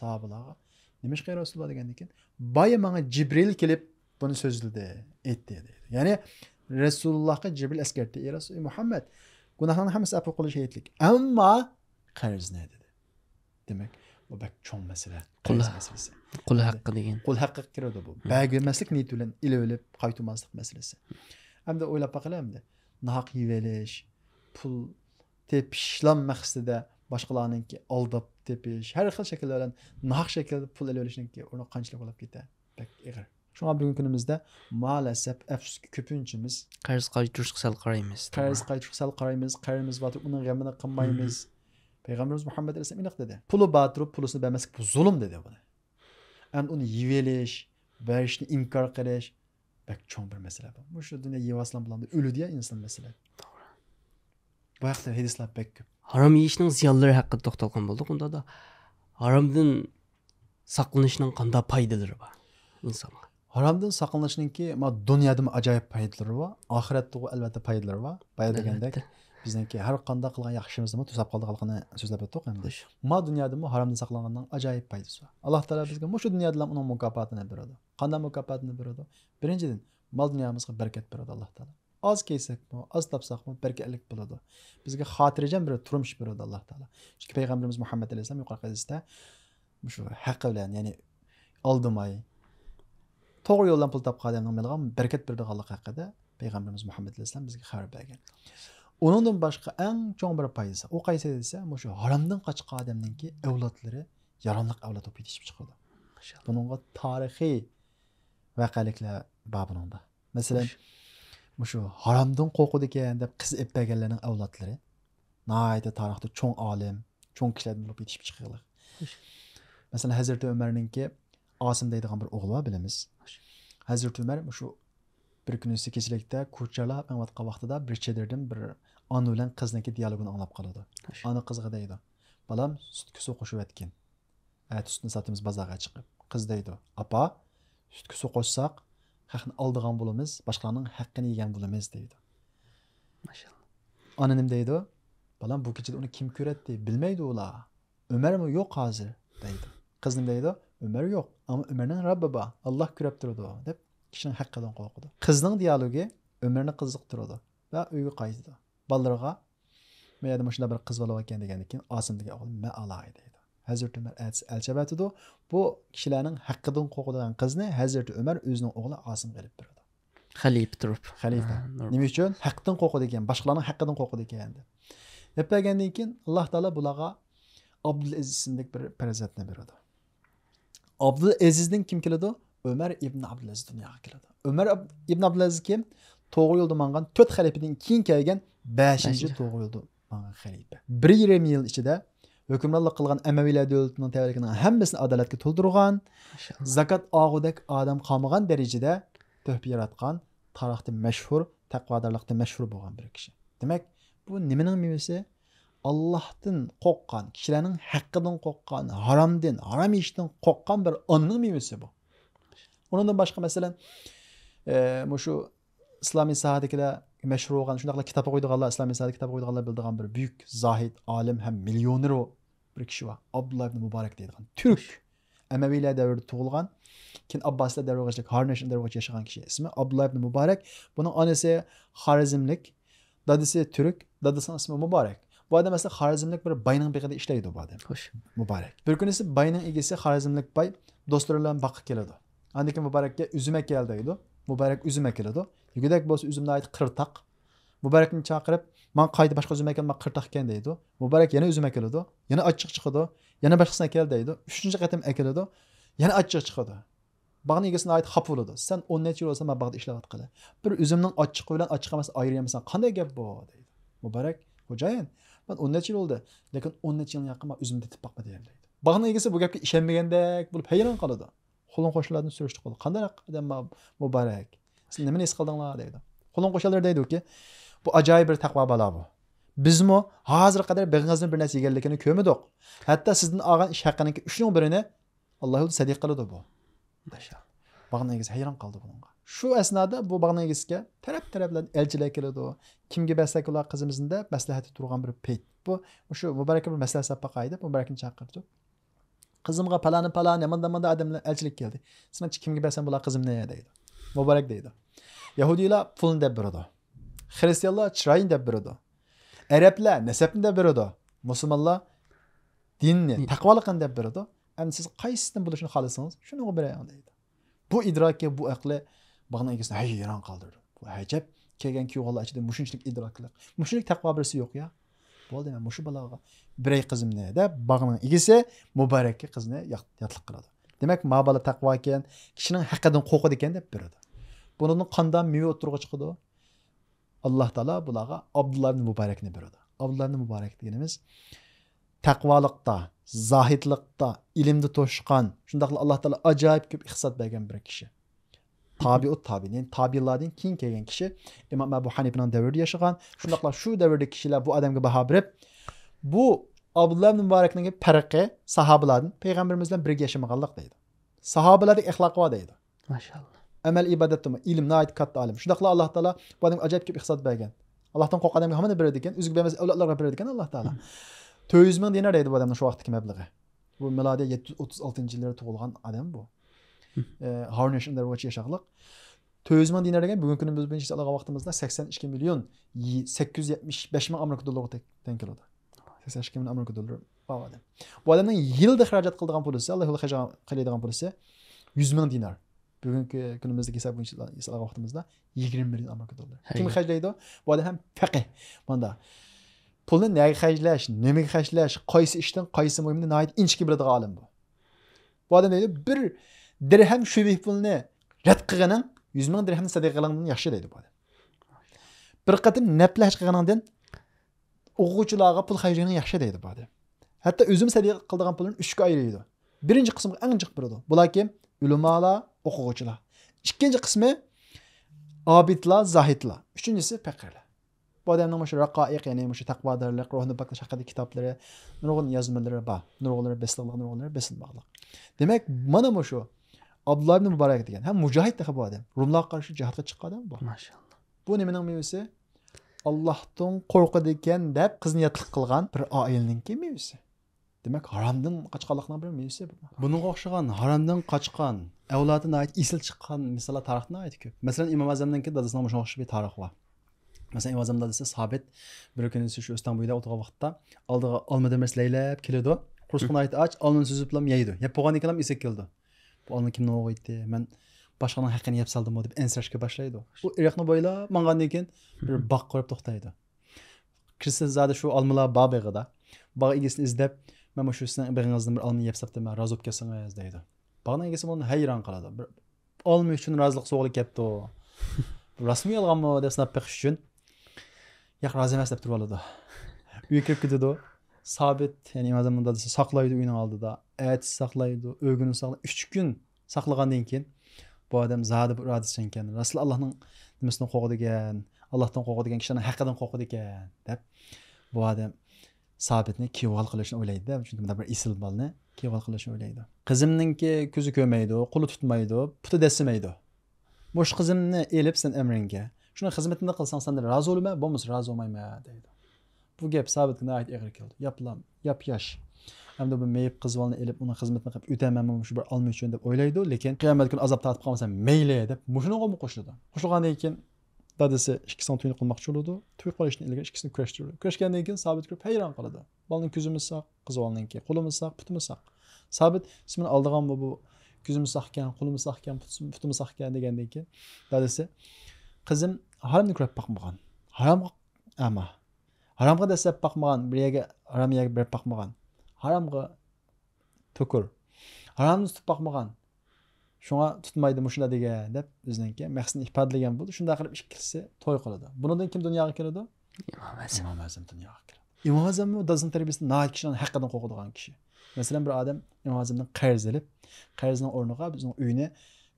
sahobalarga nima ish rasululloh degandan keyin boya manga jibril kelib bunu sözlüdü, etti dedi. Yani Resulullah'a Cibril eskertti. Ya Resul Muhammed günahların hamısı apı kulu şehitlik. Ama karız ne dedi. Demek bu bak çok mesele. Kul, meselesi. kul hakkı deyin. Kul hakkı kiredi bu. Belgülmezlik niyeti ile ile ölüp kaytulmazlık meselesi. Hem de öyle bakılı hem nahak yiveliş, pul tepişlan məqsədə ki aldab tepiş, hər xil şəkillərlə nahak şəkildə pul elə ki onu qancılıq olub getə. bak iğir. Şuna bugünkü günümüzdə maalesef əfsus ki, köpünçümüz qarz qaytırışsal qarayımız. Qarz qaytırışsal qarayımız, qarımız var, onun qəmini qınmayımız. Hmm. Peyğəmbərimiz Muhammed əleyhissalam iniq dedi. Pulu batırıb pulusunu verməsək bu zulüm dedi bunu. Yani onu yiveliş, verişini inkar qilish bak çoğun bir mesele bu. Bu şu dünya yivaslan bulandı. Ölü diye insan mesele. Bu haqda hadislar bek köp. Haram yeyishning ziyonlari haqida to'xtalgan bo'ldik. Unda da haramdan saqlanishning kanda foydalari bor İnsanlar. haromdan saqlanishninki dunyodami ajoyib foydalari bor oxiratda albatta foydalari bor boya degandek bizniki har qanday qilgan yaxshimizni to'sab qoldi xalqini so'zlab o'tdik endi ma dunyodami haromdan saqlangandan ajoyib foydasi bor alloh taolo bizga shu dunyoda ham uni mukofotini beradi qanday mukofotini beradi birinchidan mol dunyomizga barakat beradi alloh taolo oz kelsakmi oz topsakmi barkatlik bo'ladi bizga xotirjam bir turmush beradi alloh taolo chunki payg'ambarimiz muhammad alayhissalom yuqori hadisda shu haqqi bilan ya'ni oldimay to'g'ri yo'ldan pul topib qolgan bo'lmaydigan barakat beradiganligi haqida payg'ambarimiz muhammad alayhisalom bizga xabar bergan undan boshqa eng chong bir foizi u qaysi desa shu haromdan qochgan odamninki avlodlari yaronli avlod bo'lib yetishib chiqadi bunga tarixiy vaqaliklar bor bununda masalan shu haromdan qo'rqadi ekan deb qiz evlatları, avlodlari nihoyatda tarixda alim, olim cho'ng kishilar bo'lib yetishib chiqqanlar masalan hazrati ki Asim deydigan bir o'g'li bilamiz hazrati umar shu bir kunisi kechalikda ko'chalab aytayotgan vaqtida bir chedirdan bir ona bilan qizniki diyalogunu anglab qoladi ona qizga deydi bolam sutga suv qo'shayotgin ati sutni satımız bozorga chiqib Kız deydi opa sutga suv qo'shsaq haqni oldigan bo'lamiz boshqalarning haqqini yegan bo'lamiz deydi Maşallah. ona nima deydi Balam bu kechada onu kim ko'radi ola. Ömer mi yok hazır deydi qiz nima deydi Ömer yo'q ammo umarning robbi bor alloh ko'rib turadi deb kishini haqidan qo'rqidi qizning dialogi umarni ve va uyga qaytdi bolalarga men yana shunday bir qiz bola ekan degandan keyin osim degan o'g'il maalay deydi hazrati umar alchab aytadi bu kishilarning haqqidan qo'rqadigan qizni hazrati umar o'zining o'g'li Gelip ilib beradi xalifa turib xalifa nima uchun haqdan qo'rqadi ekan boshqalarning haqqidan qo'rqadi ekan deb deb bergandan keyin Allah taolo bularga abdulaziz ismli bir farzandni beradi abdulazizning kim keladi umar ibn abdulaziz dunyoga keladi umar ibn abdulaziz kim to'g'ri yo'lda mangan to'rt xalifadan keyin kelgan beshinchi to'g'ri yo'lda mangan xalifa bir yarim yil ichida hukmronlik qilgan amaviylar davlatini tavalligining hammasini adolatga to'ldirgan zakot og'udak odam qolmagan darajada to'p yaratgan tarixda mashhur taqvodorlikda mashhur bo'lgan bir kishi demak bu nimaning mevasi Allah'tın korkan, kişilerin hakkından korkan, haramdin, haram işten korkan bir onun meyvesi bu. Onundan başka mesela e, bu şu İslami sahadakide meşhur olgan, şundakla kitabı koyduğanlar, İslami sahada kitabı Allah bildiğin bir büyük zahid, alim hem milyoner o bir kişi var. Abdullah ibn Mübarek deydiğin. Türk. Emeviler devrede tuğulgan. Kin Abbaslar devrede, Harneş'in devrede yaşayan kişi ismi. Abdullah ibn Mübarek. Bunun annesi Harizmlik, dadısı Türk, dadısının ismi Mübarek. Bu adam mesela harizmlik bir bayning bir ishlaydi bu adam. Xo'sh. mübarek. Bir kunisi bayning egasi harizmlik bay do'stlari bilan baqqa keladi. mübarek Muborakka uzumak keldi mübarek Muborak uzumak keladi. Yugudak bo'lsa uzumni ayt qirtaq. Muborakni chaqirib, "Men qayda boshqa uzum ekan, men qirtaq ekan" deydi. Muborak yana uzumak keladi, yana achchiq chiqadi, yana boshqasini kel deydi. 3-chi qatim akiladi, yana achchiq chiqadi. Bağın ait hap buladı. Sen on net yıl olsa ben bağda işlevat kılı. Bir üzümden açık olan açık emas ayrı yemesen. Kanday gap bu? Dedi. Mübarek. Hocayen. Ben o'n necha oldu, lakin lekin o'n necha yil yaqin man o'zimni titib Bakın deydi bog'ni egasi bu gapga ishonmagandek bo'lib hayron qoladi qo'lin qo'shnilarni surishtirib qoldi qanday odam mübarek. siz nimani his qildinglar deydi qo'lin qo'shnilar ki bu ajoyib bir taqvo balo bu bizmi hozirga qadar beg'ingizni bir narsa yeganligini Hatta hatto sizdan iş ish ki uchning birini Allah'ı yo'lida sadiq qiladi bu bog'ni egasi hayron qoldi bunga şu esnada bu bag'nagizga taraf tarafdan elchilar keladi kimga baslak ular qizimizni maslahati turgan bir payt bu shu mubaraka bir mübarekini sappa qaydi mubarakni chaqirdi qizimga palani palani mana mana odamlar elchilik keldi sen kimga bersam bular qizimni deydi mübarek deydi yahudiylar pulni deb beradi xristianlar chiroyini deb beradi arablar nasabni de beradi Müslümanlar dinni taqvoliqni deb beradi endi siz qaysisini bo'lishini xohlasangiz shuni deydi bu idroki bu aqli bag'ni egasini hay hayron qoldirdi bu ajab kelgan kuyovlar ichida mushunchalik idroklar mushunchalik taqvo birisi yo'q ya bo'ldi man mushu baloga biray qizimni deb bag'ni egasi muborakka qizni yotliq qiladi demak mabala taqvo ekan kishining haqqidan qo'rqadi ekan deb beradi buni qandan meva o'tirg'i chiqadi alloh taolo bularga abdulla muborakni beradi abdulla muborak deganimiz taqvoliqda zohidliqda ilmda to'shqan shundoqla alloh taolo ajoyib ko'p ixsat bergan bir kishi tabiut tabinin tabiladin kim kelgan kishi imom abu hanifani davrida yashagan shundoqla shu devirde kishilar bu odamga baho berib bu abdulloh muborakning farqi sahobalardan payg'ambarimiz bir birga yashamaganlik deydi sahobalarni ehlakı var deydi mashalloh amal ibodat ilmni ait katta olim shundoqla alloh taolo bu odamga acayip gibi ihsat bergan allohdan qo'rqqan odamga hammani beradi ekan o'ziga bermasa avlodlarga beradi ekan alloh taolo to'rt ming dinar deydi bu odamni shu vaqtdagi mablag'i bu milodiy 736. yılları tuğulgan adam yillarda tug'ilgan odam bu Harun yaşında rəvaç yaşaqlıq. 400 min dinar degan bugungi kunimiz bilan 82 million 875 ming amerika dollariga teng keladi 82 ming amerika dollari bu odam bu odamning yilda xarajat qiladigan puli esa alloh qiladigan puli esa 100 ming dinar bugungi kunimizdagi hisob bo'yicha ishlagan vaqtimizda 20 milyon amerika dollari kim xarjlaydi bu odam ham faqih bunda pulni naga xarjlash nimaga xarjlash qaysi ishdan qaysi muhimni inchki bir olim bu bu adam deydi bir dirhem shubih pulni rad qilganing 100 ming dirhamni sadaqa qilganingdan yaxshi deydi bu. Bir qatim naplash qilganingdan o'g'uvchilarga pul xayrining yaxshi deydi bu. Hatta o'zim sadaqa qildigan pulni 3 ga ayiraydi. Birinchi qismga eng jiq biradi. Bular kim? Ulamolar, o'quvchilar. Ikkinchi qismi obidlar, zahidlar. Uchinchisi faqirlar. bu odamning o'sha raqoiq ya'ni o'sha taqvodorlik ruhni poklash haqida kitoblari nurg'un yozmalari bor nurg'unlar besilmoqlar demak mana shu abdulloh ibn muborak degan ham mujohid degan bu odam rumlarga qarshi jihodga chiqqan odam bu mashalloh bu nimaning mevasi ollohdan qo'rqadi ekan deb qizniyatlik qilgan bir oilaningki mevasi demak haromdan qochqanlikni bir mevasi bu bunga o'xshagan haromdan qochgan avlodini isil chiqqan misollar tarixda aytib ko'p masalan imom azamninki dadasini shunga o'xshash bir tarix bor masalan imom azam dadasi sobit bir kuni shu o'stan bo'yida o'tirgan vaqtda oldiga olma demas laylab keladi qursqini aytib och olnini suzib yeydi yeb bo'lgandan keyin esak keldi одан кейін мынау қойды мен башқаның хақын жеп салдым ғой деп нсрашка башлайды ғой жақны бойлап маңғаннан кейін бір бақ көріп тоқтайды кірсе зады шу алмала бабығы да баға егесін іздеп мен осы сіздің бағыңыздың бір алмын жеп салыптым мен разы болып келсеңіз дейді бағана егесі оны хайран қалады бір алмы үшін разылық соғылып кетті ғой расымен ұялғанмы деп сынап бақыш үшін яқ разы емес деп тұрып алады үйге кіріп кетеді ғой sabit ya'ni mazamunda desa saqlaydi uyni oldida aytib saqlaydi o'g'ini saqlaydi uch kun saqlagandan keyin bu odam zodi bir irodachan ekan nasıl Allah'ın demesine qo'rqadi ekan Allah'tan qo'rqadi ekan kishilarni haqqidan qo'rqadi ekan de bu adam sabit ne ki odam sabitni öyleydi de çünkü chunki bir isil bal ne ki bolni kevol qilishni o'ylaydi qizimninki ko'zi ko'rmaydi qo'li tutmaydi puti desimaydi mush qizimni elib sen şuna hizmetinde xizmatini sen de razı olma bomuz razı olmayma deydi bu gap sabitga og'ir keldi yaplam yap yosh hamda bu meyib qizvolni ilib uni xizmatini qilib o'tamanmi shu bir olmay uchun deb o'ylaydi lekin qiyomat kuni azob tortib qolmasam mayli deb mushunga qo'shiladi qo'shilgandan keyin dadasi ikkisini to'yni qilmoqchi bo'ladi to'y qilishni ilgari ikkisini kurashtiradi kurashgandan keyin sabit ko'rib hayron qoladi bolani ko'zimiz qiz bolaniki qo'limiz soq putimiz soq sabit siz meni bu ko'zimiz soq ekan qo'limiz soq ekan putimiz soq ekan degandan keyin dadasi qizim haromni ko'rib boqmagan haromga ama haromga dastlab boqmagan bir yerga harom yerga berib boqmagan haromga to'kur haromni tutib boqmagan shunga tutmaydi mushunda degan deb o'ziniki maqsadni ifodalagan bo'ldi shunday qilib ikkisi to'y qiladi bunidan kim dunyoga keladi imom azam imom azam dunyoga keladi imom azam dazn tarbiyasida na kishini haqqidan qo'rqadigan kishi masalan bir odam imom azamdan qarz ilib qarzning o'rniga bizni uyni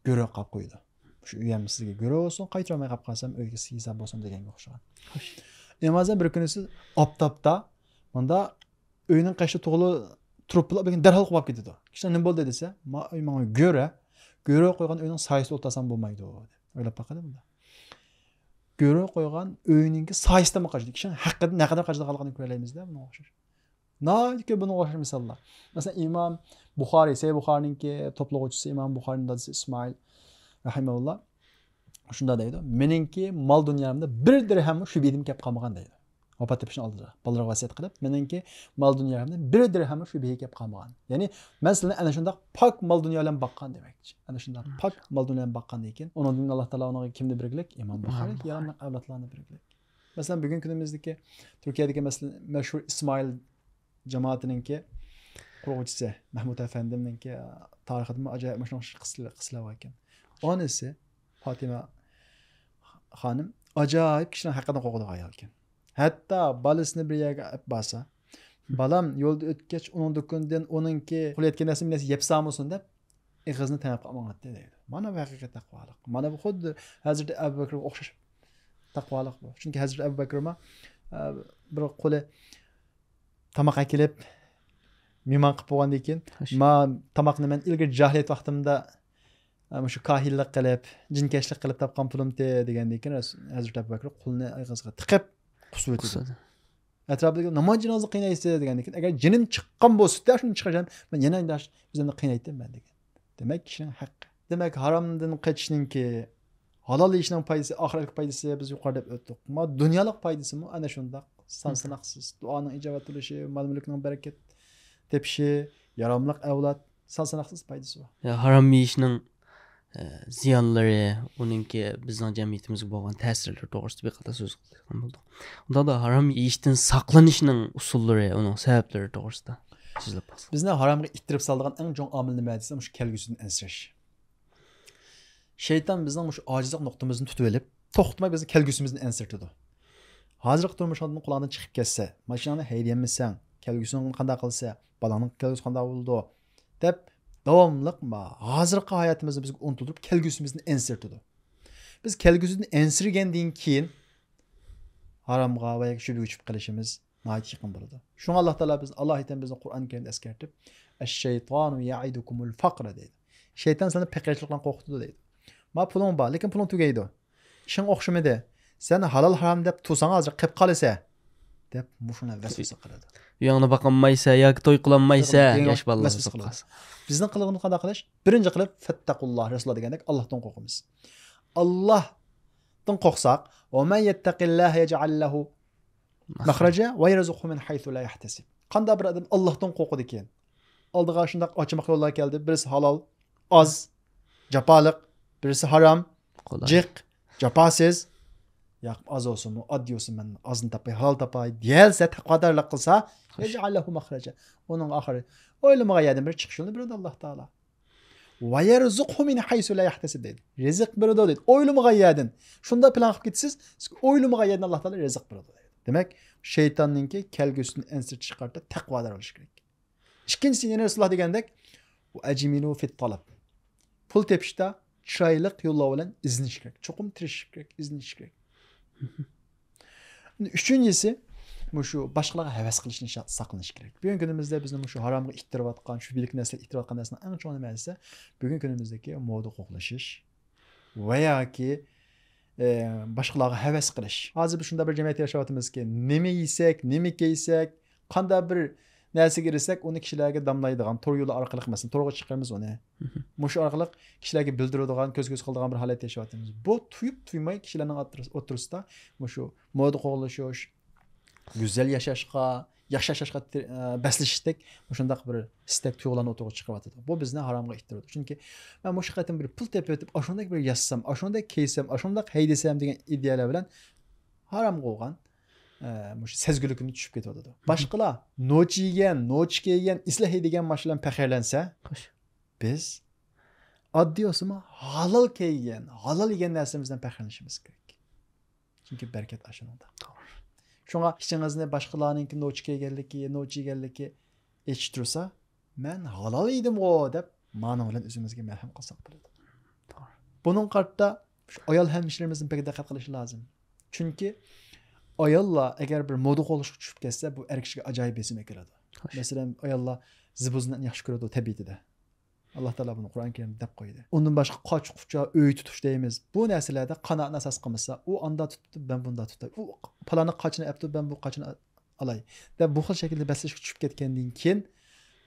go'ro qilib qo'ydi shu uyam sizga go'ro bo'lsin qaytarolmay qolib qolsam uyga sizga bo'lsam deganga o'xshagan namozdan bir kunisi optobda manda uyning qashi to'g'li turibdilar lekin darhol quvib ketadi kishilar nima bo'ldi desa manga go'ra go'ra qo'ygan uyning soyasida o'tirasam bo'lmaydi o'ylab baqadi bunda go'ra qo'ygan uyninki soyasidami qachdi kishini haqqida naqadar qachdiqanligini ko'ralaymizda bunga o'xshash Naike bunun o'xshash misallar. Mesela İmam Buxari, Sey Buxari'ninki to'plovchisi İmam Buxari'nin dadisi İsmail rahimehullah shunda deydi meninki mal dünyamda bir dirhamni shu bedim kelib qolmagan deydi opa tepishni oldida bolalarga vasiyet qilib meninki mal dünyamda bir dirhamni şu bega kelib qolmagan ya'ni man sizlarni ana shundoq pok mol dunyo bilan boqqan demakchi ana shundoq pok mol dunyo bilan boqqandan keyin undan kimde taolo uni kimni birglik imom buxoriy Mesela bugün birglik masalan bugungi kunimizdagi turkiyadagi masalan mashhur ismoil jamoatininki qurg'uvchisi mahmud afandimninki adımı ajoyib mana shunaqa qislar ekan onasi fotima xonim ajoyib kishilar haqida qo'rqadigan ayol ekan hatto bolasini bir yerga olib borsa bolam yo'lda o'tgach uni do'konidan uniki qo'layotgan narsa bir narsa yepsammisin deb ig'izni tanab qolmayapti deydi mana bu haqiqat taqvoliq mana bu xuddi hazrati abu bakrga o'xshash taqvoliq bu chunki hazrati abu bakr e, bir qo'li tomoq akilib mehmon qilib bo'lgandan keyin man tomoqni man ilgari jahliyat vaqtimda ama şu shu te qilib jinkashlik qilib topgan pulimte degandan keyin hazrat abu bakr qo'lini og'ziga tiqib qusib o'tadi atrofidagi namoyjinozni qiynaysiz degandan keyin agar jinim chiqqan bo'lsada shuni chiqarsan man yana bizani qiynaydimi man degan demak kishining Demek demak haromdan ki halal yeyishning foydasi oxiratlik foydasi biz yukarıda öttük. yuqorida o'tdik dunyolik mı? Anne şundak. son sanoqsiz duoning ijobat bo'lishi mol mulkning barakat tepishi yaromliq avlod son sanoqsiz foydasi bor harom yeyishning зыянлары, унинки биздин жамиятимизге болгон таасирлер тогрусунда беката сөз кылган болдук. Унда да харам иштен сакланышынын усуллары, унун себептери тогрусунда сөзлөп баксак. Бизни харамга иттирип салдыган эң чоң амил неме десе, мушу келгүсүдөн энсиреш. Şeytan bizning mush ojizlik nuqtamizini tutib olib, to'xtamay bizni kelgusimizni ensirtidi. Hozirgi turmushimizning quloqdan chiqib ketsa, mashinani haydayamasang, kelgusini qanday qilsa, balaning kelgusi qanday bo'ldi deb davomliq hozirgi hayotimizni bizga unutilib kelgusimizni ensirtidi biz kelgusini ensirgandan keyin haromga va shubha uchib qilishimiz yaqin bo'ladi shunga alloh taolo biz alloh bizni qur'oni karimda eskartib ash shaytonu yaidukumul faqra deydi shayton seni faqirchilikdan qo'rqitdi deydi ma puling bor lekin puling tugaydi ishing o'xshamaydi sen halol harom deb tursang hozir qilib qolsa deb mushuna vasvasa qiladi u yoqni boqolmaysa yoki to'y qilolmaysa yosh bolalar bizni qilg'imiz qanday qilish birinchi qilib fattaqulloh rasululloh degandek allohdan qo'rqamiz allohdan qo'rqsaq qanday bir odam allohdan qo'rqadi ekan oldiga shundoq ochiq yo'llar keldi birisi halol oz japoliq birisi harom jiq japosiz як азосуму аддиусу мен азын таппай хал таппай диялсе тақадарлық қылса ежалаху махраджа оның ақыры ойлымаға ядан бір шығыш жолын береді аллах тағала وَيَرْزُقْهُ مِنْ حَيْسُ لَا يَحْتَسِبْ дейді ризық береді дейді ойлымаға ядан шунда план қылып кетсіз ойлымаға ядан аллах тағала ризық береді дейді демек şeytanınki kelgüsünü ensir çıkartıp takvadar oluş gerek. İkincisi yine Resulullah degandek aciminu fit talab. Pul tepişte çaylık yolla olan izniş gerek. Çokum tiriş gerek, izniş gerek. үшіншісі мұшу башқаларға әуес қылышын сақыныш керек бүгін күнімізде біздің мұшу харамға иттіріп жатқан шу билік нәрсе иттіріп жатқан нәрсенің ең чоң мәнісі бүгін күніміздегі мода қоқылышыш ваяки э, башқаларға әуес қылыш азір біз шында бір жәмәйетте жашап жатырмыз ке неме есек неме кейсек қандай бір narsaga erishsak uni kishilarga damlaydigan to'r yo'li orqali emas to'rga chiqarmiz uni mushu orqali kishilarga bildiradigan göz ko'z qiladigan bir holat yashayapmiz bu tuyib tuymay kishilarning o'tirisida mushu moda qo'g'lishish go'zal yashashga yaxshi yashashga e, baslashishdek shundaq bir istak tuyg'ularni o'tirg'i chiqyotdi bu bizni haromga ittiradi chunki man mushu qatim bir pul tepib o'tib ashunday bir yazsam ashunday kiysam ashunday haydasam degan ideyalar bilan haram bo'lgan shu sezgulikini tushib ketyotidi boshqalar noch yegan noch kiygan islah yegan mana shular биз biz oddiy o'sima halol kiygan halol yegan narsamizdan faxrlanishimiz kerak chunki barakat ashunda shunga ichingizni boshqalarninki ноч kiyganligi noch yeganligi eshitib tursa man halol yedim го deb ma'no bilan o'zimizga marham qilsak bo'ladi buning qartida ayol hamshirimizni bir diqqat qilish lozim chunki ayalla eğer bir modu qolishga tushib ketsa bu er kishiga ajoyib besima kiradi masalan ayalla zibuzdan yaxshi ko'radi tabiatida alloh taolo buni qur'oni karimda deb qo'ydi undan boshqa qoch qucha uy tutish deymiz bu nesillerde qanoatni asos qilmasa o anda tuttu ben bunda tutdi u palonni qochini apdi ben bu qochini alay. De bu şekilde xil shaklda baslashga tushib ketgandan keyin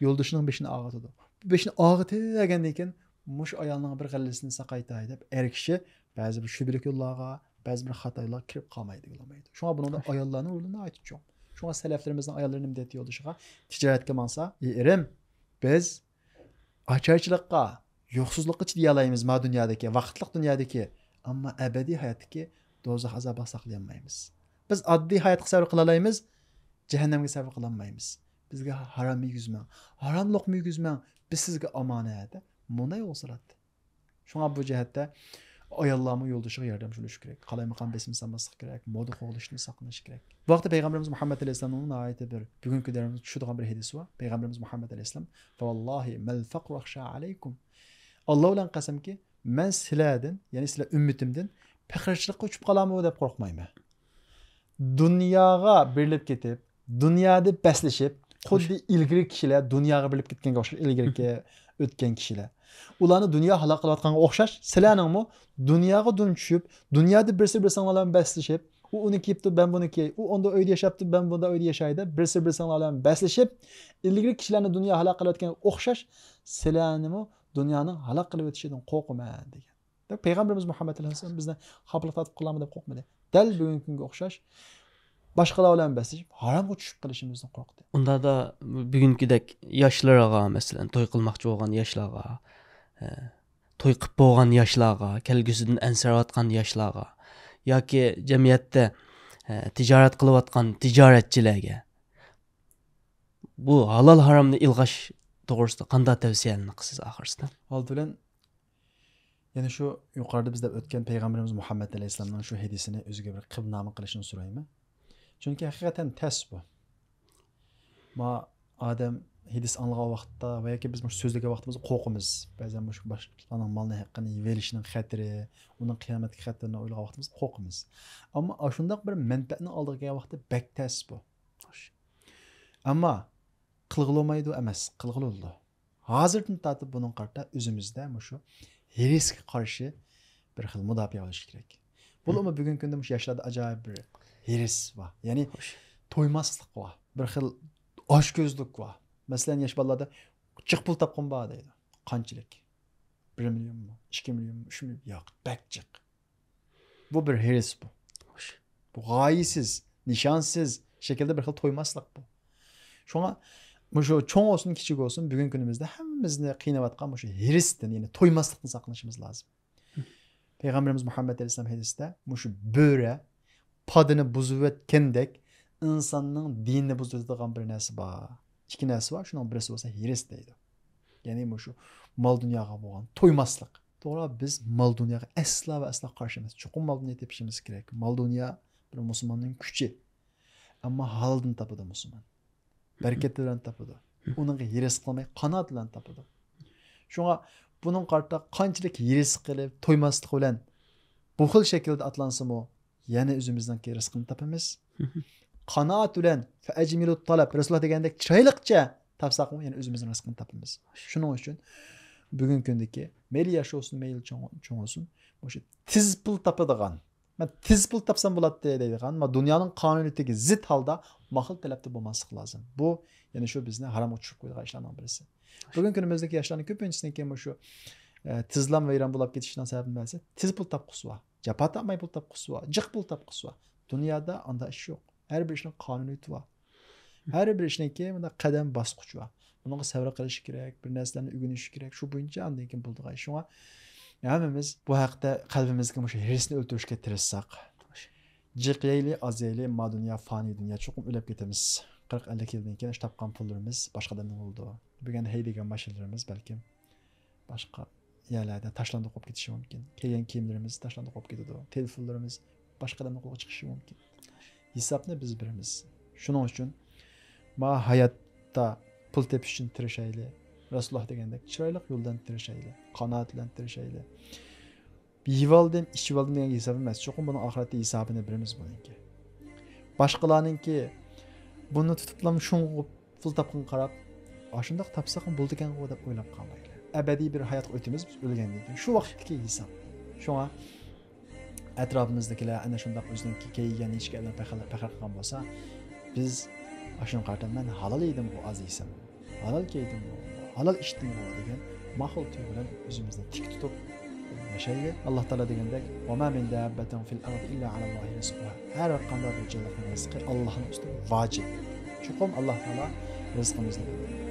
yo'ldoshining beshini og'ritadi beshini og'ritagandan keyin muş ayolning bir g'allasini saqaytay deb er kishi bazı bir shublik yo'llarga bəzi bir xataylar kirib qalmaydı yo'lamaydi shunga buni ayollarni o'rnini aytchum shunga salaflarimizni ayollarini nimday yo'lishiga tijoratga mansa e, erim biz ocharchilikqa yo'qsizlikqa chiday olmaymiz ma dunyodagi vaqtliq dunyodagi ammo abadiy hayotdagi do'zax azobiga saqlayolmaymiz biz oddiy hayotga sabr qila olamiz jahannamga sabr qilolmaymiz bizga harom yegizmang harom loqma yegizmang biz sizga omonat bunday o'siladi shunga bu jihatda Allah'ıma yoldaşığa yardımcı oluş gerek. Kalay makam besimi sanmaslık gerek. Modu koğuluşunu sakınış gerek. Bu vakti Peygamberimiz Muhammed Aleyhisselam'ın ayeti bir. Bugünkü derimiz şu doğan bir hadisi var. Peygamberimiz Muhammed Aleyhisselam. Fe vallahi mel fakru akşa aleykum. Allah olan kasem ki ben silahdin yani silah ümmetimden pekirçilikka uçup kalamı deb korkmayma. Dünyaya birlik ketip, dünyada besleşip, xuddi ilgili dünyaya dunyoga bilib ketganga o'xshab ilgiriki o'tgan kishilar ularni dunyo halok qilayotganga o'xshash sizlarningmi dunyoga dunchishib dunyoda birsi birsi bilan baslashib u uni kiyibdi ben buni kiy u unda uyda yashayapti ben bunda uyda yashaydi birsi birsi bilan baslashib ilgari kishilarni dunyo halok qilayotganga o'xshash sizlarnimi dunyoning halok qilib o'tishidan qo'rqman degan payg'ambarimiz muhammad alayhissalom bizdan xabarlar tatib qilamiz deb qo'rqmadi dal bugungi kunga o'xshash boshqalar bilan baslashib haromga tushib qolishimizdan qo'rqdi unda da bugungidek yoshlarga masalan to'y qilmoqchi bo'lgan yoshlarga to'y qilib bo'lgan yoshlarga kelgusidan ansirayotgan yoshlarga yoki jamiyatda e, tijorat qilayotgan tijoratchilarga bu halal haromni ilg'ash to'g'risida qanday tavsiyani qilsiz oxirsida oldi bilan yana shu yuqorida bizda o'tgan payg'ambarimiz muhammad alayhissalomning shu hadisini o'ziga bir qibnoma qilishini so'rayman chunki haqiqatdan tas bu ma odam хидис аңлаған уақытта баяки біз мұш сөздеген уақытымыз қорқымыз бәзен мұш анан малны хаққаны веришнің хәтірі оның қиямет хәтірін ойлаған уақытымыз қорқымыз амма ашундақ бір мәнпәтні алдыға келген уақытта бәк тәс бұ амма қылғылмайды емес қылғылылды hozirdan tortib buning qarta o'zimizda shu riskga qarshi bir xil mudofaa olish kerak bo'limi bugungi kunda shu yoshlarda ajoyib bir hirs bor ya'ni to'ymaslik bor bir xil ochko'zlik bor Mesela yosh bolalarda jiq pul topqim bor deydi qanchalik bir millionmi ikki millionmi uch million yo'q bak jiq bu bir hirs bu bu g'oyasiz nişansız şekilde bir hal toymaslık bu bu şu shu cho'ng bo'lsin kichik bo'lsin bugungi kunimizda hammamizni qiynayotgan shu hirsdan ya'ni to'ymaslikni saqlashimiz lazım. payg'ambarimiz muhammad alayhissalom hadisida shu bo'ra podini buzib o'tgandek insonning dinni buzadigan bir narsa bor ikki narsa bor shuning birisi bo'lsa hirs deydi ya'ni bu şu mol dunyoga bo'lgan to'ymaslik to'g'ri biz mol dunyoga asla va asla qarshi emas chuqur mol dunyo tepishimiz kerak mol dunyo bir musulmonning kuchi ammo haloldan topadi musulmon barkat bilan topadi uninga hirs qilmay qanoat bilan topadi shunga buning qarta qanchalik hirs qilib to'ymaslik bilan bu xil shaklda atlansinmi yana o'zimizniki rizqini topamiz qanoat fa ajmilu talab rasululloh degandek chiroyliqcha topsa ya'ni o'zimizni rizqini topamiz shuning uchun bugungi kundagi mayli yoshi bo'lsin mayli cho'ng bo'lsin o'sha tez pul topadigan man tez pul topsam bo'ladi deydigan dunyoning qonuniyatiga zid holda mahil talabda bo'lmaslik lozim bu yana shu bizni haromga tushirib qo'yadigan ishlarning birisi bugungi kunimizdagi yoshlarning ko'pinchisininki shu e, tizlam vayron bo'lib ketishidan sababi nimasi tez pul topqusi bor japa topmay pul topqisi bor jiq pul topqusi bor dunyoda unda ish yo'q Her birinin qonuniyati bor. Har biriniki bunda qadam bosqich bor. Bunga sabr qilish kerak, bir narsalarni o'rganish kerak. Shu bo'yicha andan keyin bo'ldi. Shunga hammamiz bu haqda qalbimizga o'sha şey hirsni o'ltirishga tirishsak, jiqyayli, azayli, ma dunyo foniy dunyo cho'qim o'lib ketamiz. 40-50 yildan keyin topgan pullarimiz boshqadan bo'ldi. Bugun hey degan mashinalarimiz balkim boshqa yerlarda tashlandiq qolib ketishi mumkin. Kelgan kiyimlarimiz tashlandiq qolib ketadi. Telefonlarimiz boshqadan qo'lga chiqishi mumkin. hisobni biz bilamiz shuning uchun ma hayotda pul tepish uchun tirishayli rasululloh degandek chiroyli yo'ldan tirishaylik qanoatlantirishayli oldim ichib oldim degan hisob emas chuqur buni oxiratda hisobini bilamiz buniki boshqalarniki buni tutiblam shu qilib pul topgan qarab shundoq topsa ham bo'ldi ekanu deb o'ylab qolmaydi abadiy bir hayotga o'tamiz biz o'lgandan keyin shu vaqtdagi hisob shunga atrofimizdagilar ana shundoq o'zining kaygan echkilarni faxr qilgan bo'lsa biz ana shuni qartamdan halol yedim bu azizim halol keydim bu halol ichdim bu degan ma'qul tuyg'u bilan o'zimizni tik tutib yashaydi alloh taolo degandek har qanday rizqi allohni ustida vojib chuqur alloh taolo rizqimizni